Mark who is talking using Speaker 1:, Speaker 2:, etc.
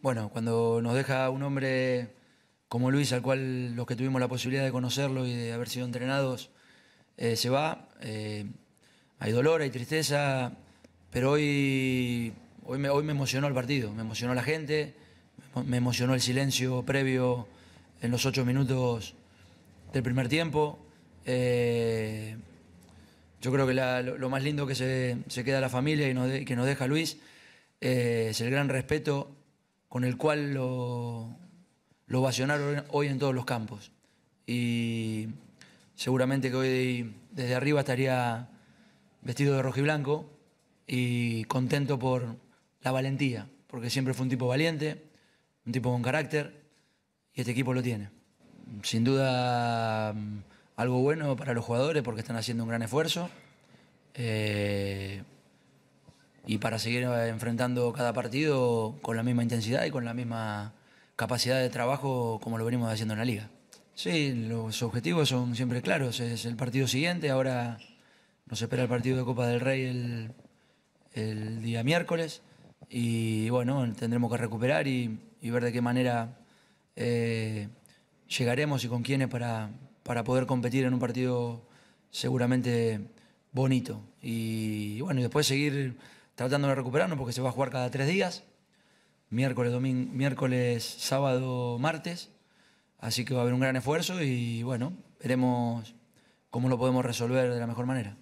Speaker 1: Bueno, cuando nos deja un hombre como Luis, al cual los que tuvimos la posibilidad de conocerlo y de haber sido entrenados, eh, se va, eh, hay dolor, hay tristeza, pero hoy, hoy, me, hoy me emocionó el partido, me emocionó la gente, me emocionó el silencio previo en los ocho minutos del primer tiempo. Eh, yo creo que lo, más lindo que se, queda la familia y que nos deja Luis es el gran respeto con el cual lo, lo ovacionaron hoy en todos los campos. Y seguramente que hoy desde arriba estaría vestido de rojo y blanco y contento por la valentía, porque siempre fue un tipo valiente, un tipo con carácter y este equipo lo tiene. Sin duda mm, algo bueno para los jugadores porque están haciendo un gran esfuerzo. Eh, y para seguir eh, enfrentando cada partido con la misma intensidad y con la misma capacidad de trabajo como lo venimos haciendo en la liga. Sí, los objetivos son siempre claros. Es el partido siguiente, ahora nos espera el partido de Copa del Rey el, día miércoles y bueno, tendremos que recuperar y, ver de qué manera eh, llegaremos y con quiénes para, para poder competir en un partido seguramente bonito. Y, y bueno, y después seguir tratando de recuperarnos porque se va a jugar cada tres días, miércoles, domingo, miércoles, sábado, martes. Así que va a haber un gran esfuerzo y bueno, veremos cómo lo podemos resolver de la mejor manera.